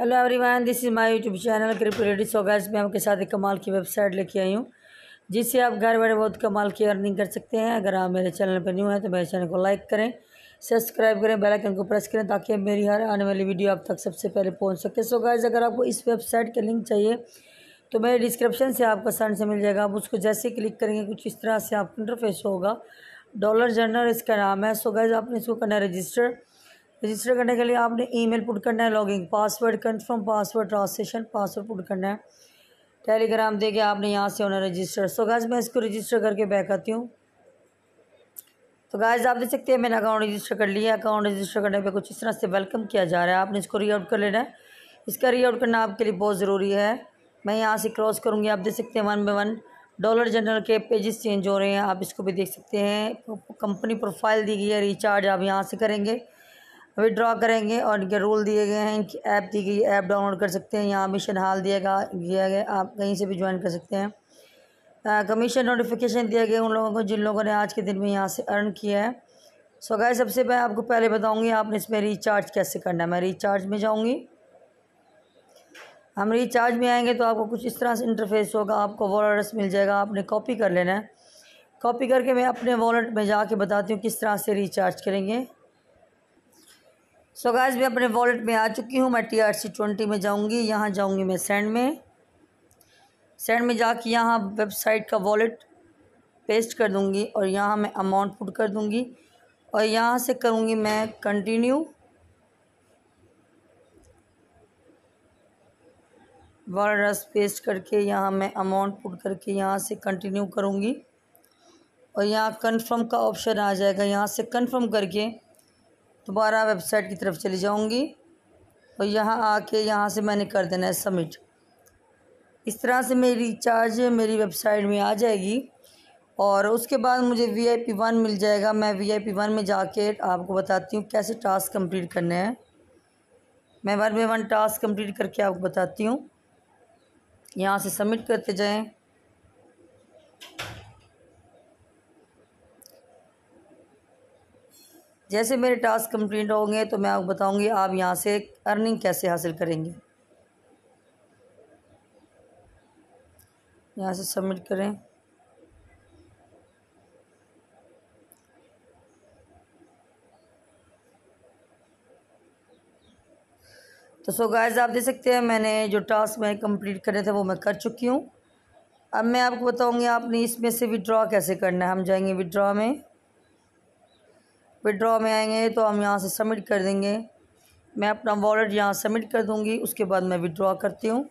hello everyone this is my YouTube channel crip ready so guys आपके साथ एक कमाल की वेबसाइट लेके आई हूँ जिससे आप घर बैठे बहुत कमाल की अर्निंग कर सकते हैं अगर आप मेरे चैनल पर न्यू हैं तो मेरे चैनल को लाइक करें सब्सक्राइब करें बेल आइकन को प्रेस करें ताकि मेरी हर आने वाली वीडियो आप तक सबसे पहले पहुँच सके सो गैस अगर आपको इस वेबसाइट का लिंक चाहिए तो मेरे डिस्क्रिप्शन से आपको आसान से मिल जाएगा आप उसको जैसे क्लिक करेंगे कुछ इस तरह से आपका इंटरफेस होगा डॉलर जर्नल इसका नाम है सो गैज़ आपने इसको करना रजिस्टर रजिस्टर तो करने के लिए आपने ईमेल पुट करना है logging password confirm password translation password put करना है टेलीग्राम देके आपने यहाँ से होना रजिस्टर सो गाइज मैं इसको रजिस्टर करके बैक आती हूँ तो गाइज आप देख सकते हैं मैंने अकाउंट रजिस्टर कर लिया अकाउंट रजिस्टर करने पे कुछ इस तरह से वेलकम किया जा रहा है आपने इसको रीआउट कर लेना है इसका रीआउट करना आपके लिए बहुत ज़रूरी है मैं यहाँ से क्रॉस करूँगी आप देख सकते हैं one by one dollar general के पेजेस चेंज हो रहे हैं आप इसको भी देख सकते हैं कंपनी प्रोफाइल दी गई है रिचार्ज आप यहाँ से करेंगे विड्रॉ करेंगे और इनके रूल दिए गए हैं कि ऐप दी गई ऐप डाउनलोड कर सकते हैं यहाँ मिशन हाल दिया गया दिया गया आप कहीं से भी ज्वाइन कर सकते हैं कमीशन नोटिफिकेशन दिया गया उन लोगों को जिन लोगों ने आज के दिन में यहाँ से अर्न किया है सो गाय सबसे मैं आपको पहले बताऊँगी आपने इसमें रिचार्ज कैसे करना है मैं रिचार्ज में जाऊँगी हम रिचार्ज में आएंगे तो आपको कुछ इस तरह से इंटरफेस होगा आपको वॉलेट्स मिल जाएगा आपने कॉपी कर लेना है कॉपी करके मैं अपने वॉलेट में जाके बताती हूँ किस तरह से रिचार्ज करेंगे सो गाइस मैं अपने वॉलेट में आ चुकी हूँ मैं टी आर सी ट्वेंटी में जाऊँगी यहाँ जाऊँगी मैं सेंड में सेंड में जाके यहाँ वेबसाइट का वॉलेट पेस्ट कर दूँगी और यहाँ मैं अमाउंट पुट कर दूँगी और यहाँ से करूँगी मैं कंटिन्यू वॉलेट रस पेस्ट करके यहाँ मैं अमाउंट पुट करके यहाँ से कंटिन्यू करूँगी और यहाँ कंफर्म का ऑप्शन आ जाएगा यहाँ से कंफर्म करके दोबारा वेबसाइट की तरफ चली जाऊँगी और यहाँ आके यहाँ से मैंने कर देना है सबमिट इस तरह से मेरी चार्ज मेरी वेबसाइट में आ जाएगी और उसके बाद मुझे वी आई पी वन मिल जाएगा मैं वी आई पी वन में जाके आपको बताती हूँ कैसे टास्क कंप्लीट करने हैं मैं one by one task complete करके आपको बताती हूँ यहाँ से सबमिट करते जाएँ जैसे मेरे टास्क कंप्लीट होंगे तो मैं आपको बताऊंगी आप यहाँ से अर्निंग कैसे हासिल करेंगे यहाँ से सबमिट करें तो सो गायज़ आप देख सकते हैं मैंने जो टास्क मैं कंप्लीट करे थे वो मैं कर चुकी हूँ अब मैं आपको बताऊँगी आपने इसमें से विड्रॉ कैसे करना है हम जाएंगे विड्रॉ में विड्रॉ में आएंगे तो हम यहाँ से सबमिट कर देंगे मैं अपना वॉलेट यहाँ सबमिट कर दूँगी उसके बाद मैं विड्रॉ करती हूँ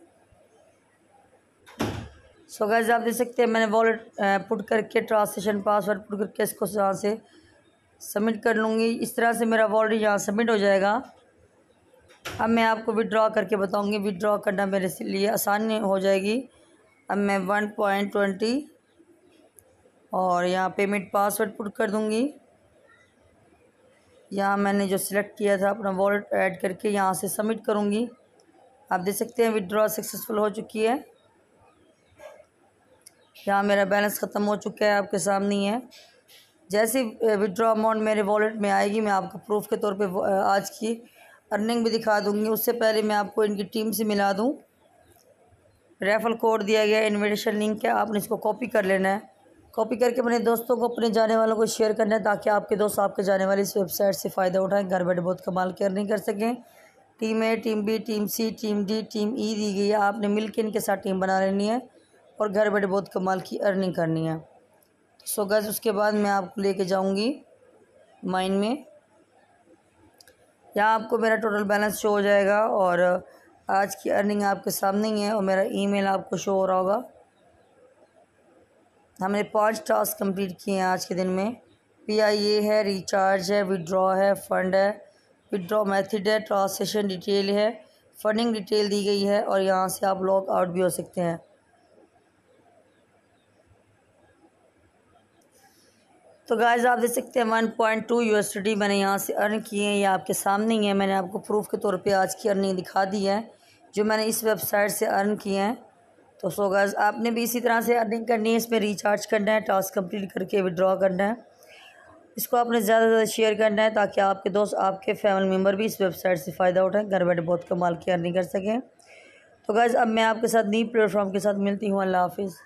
सो गैस आप देख सकते हैं मैंने वॉलेट पुट करके ट्रांसलेशन पासवर्ड पुट करके इसको यहाँ से सबमिट कर लूँगी इस तरह से मेरा वॉलेट यहाँ सबमिट हो जाएगा अब मैं आपको विड्रॉ करके बताऊँगी विड्रॉ करना मेरे लिए आसान हो जाएगी अब मैं वन पॉइंट ट्वेंटी और यहाँ पेमेंट पासवर्ड पुट कर दूँगी यहाँ मैंने जो सिलेक्ट किया था अपना वॉलेट ऐड करके यहाँ से सबमिट करूँगी आप देख सकते हैं विड्रॉ सक्सेसफुल हो चुकी है यहाँ मेरा बैलेंस ख़त्म हो चुका है आपके सामने ही है जैसे विड्रॉ अमाउंट मेरे वॉलेट में आएगी मैं आपको प्रूफ के तौर पे आज की अर्निंग भी दिखा दूँगी उससे पहले मैं आपको इनकी टीम से मिला दूँ रेफर कोड दिया गया इन्विटेशन लिंक है आपने इसको कॉपी कर लेना है कॉपी करके अपने दोस्तों को अपने जाने वालों को शेयर करना है ताकि आपके दोस्त आपके जाने वाले इस वेबसाइट से फ़ायदा उठाएं घर बैठे बहुत कमाल अर्निंग कर सकें team A team B team C team D team E e दी गई है आपने मिल के इनके साथ टीम बना लेनी है और घर बैठे बहुत कमाल की अर्निंग करनी है सो गज़ उसके बाद मैं आपको कर जाऊँगी माइन में यहाँ आपको मेरा टोटल बैलेंस शो हो जाएगा और आज की अर्निंग आपके सामने ही है और मेरा ईमेल आपको शो हो रहा होगा हमने पाँच टास्क कंप्लीट किए हैं आज के दिन में पी आई ए है रिचार्ज है विड्रॉ है फंड है विड्रॉ मेथड है ट्रांसेशन डिटेल है फंडिंग डिटेल दी गई है और यहाँ से आप लॉग आउट भी हो सकते हैं तो गाइज आप देख सकते हैं वन पॉइंट टू यू मैंने यहाँ से अर्न किए हैं ये आपके सामने ही है मैंने आपको प्रूफ के तौर पे आज की अर्निंग दिखा दी है जो मैंने इस वेबसाइट से अर्न किए हैं तो सो गज़ आपने भी इसी तरह से अर्निंग करनी है इसमें रिचार्ज करना है टास्क कंप्लीट करके विड्रॉ करना है इसको आपने ज़्यादा से ज़्यादा शेयर करना है ताकि आपके दोस्त आपके फैमिली मेम्बर भी इस वेबसाइट से फ़ायदा उठाएं घर बैठे बहुत कमाल की अर्निंग कर सकें तो गैज़ अब मैं आपके साथ नई प्लेटफॉर्म के साथ मिलती हूँ अल्लाह हाफिज़